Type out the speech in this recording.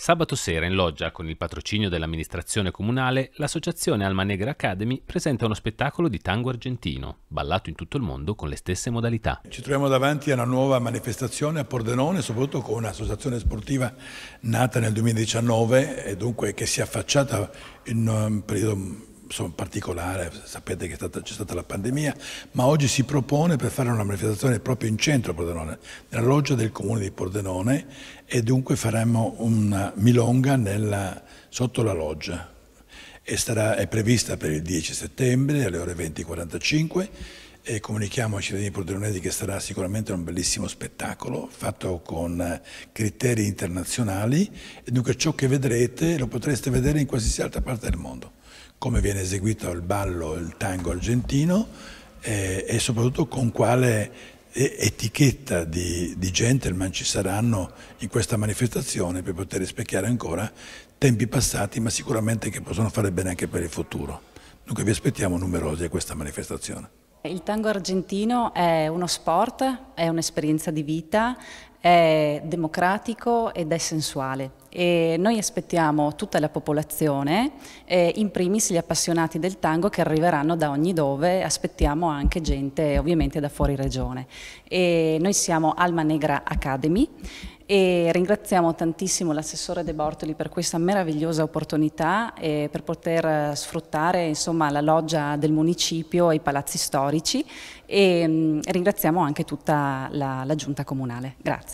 Sabato sera in loggia, con il patrocinio dell'amministrazione comunale, l'associazione Alma Negra Academy presenta uno spettacolo di tango argentino, ballato in tutto il mondo con le stesse modalità. Ci troviamo davanti a una nuova manifestazione a Pordenone, soprattutto con un'associazione sportiva nata nel 2019 e dunque che si è affacciata in un periodo insomma, particolare, sapete che stata, c'è stata la pandemia, ma oggi si propone per fare una manifestazione proprio in centro a Pordenone, nella loggia del comune di Pordenone e dunque faremo una milonga nella, sotto la loggia. E sarà, è prevista per il 10 settembre alle ore 20.45 e comunichiamo ai cittadini pordenonesi che sarà sicuramente un bellissimo spettacolo fatto con eh, criteri internazionali e dunque ciò che vedrete lo potreste vedere in qualsiasi altra parte del mondo, come viene eseguito il ballo, il tango argentino e, e soprattutto con quale etichetta di, di gentleman ci saranno in questa manifestazione per poter rispecchiare ancora tempi passati ma sicuramente che possono fare bene anche per il futuro. Dunque vi aspettiamo numerosi a questa manifestazione. Il tango argentino è uno sport, è un'esperienza di vita, è democratico ed è sensuale. E noi aspettiamo tutta la popolazione, eh, in primis gli appassionati del tango che arriveranno da ogni dove, aspettiamo anche gente ovviamente da fuori regione. E noi siamo Alma Negra Academy e ringraziamo tantissimo l'assessore De Bortoli per questa meravigliosa opportunità e per poter sfruttare insomma, la loggia del municipio e i palazzi storici e mh, mm, ringraziamo anche tutta la, la giunta comunale. Grazie.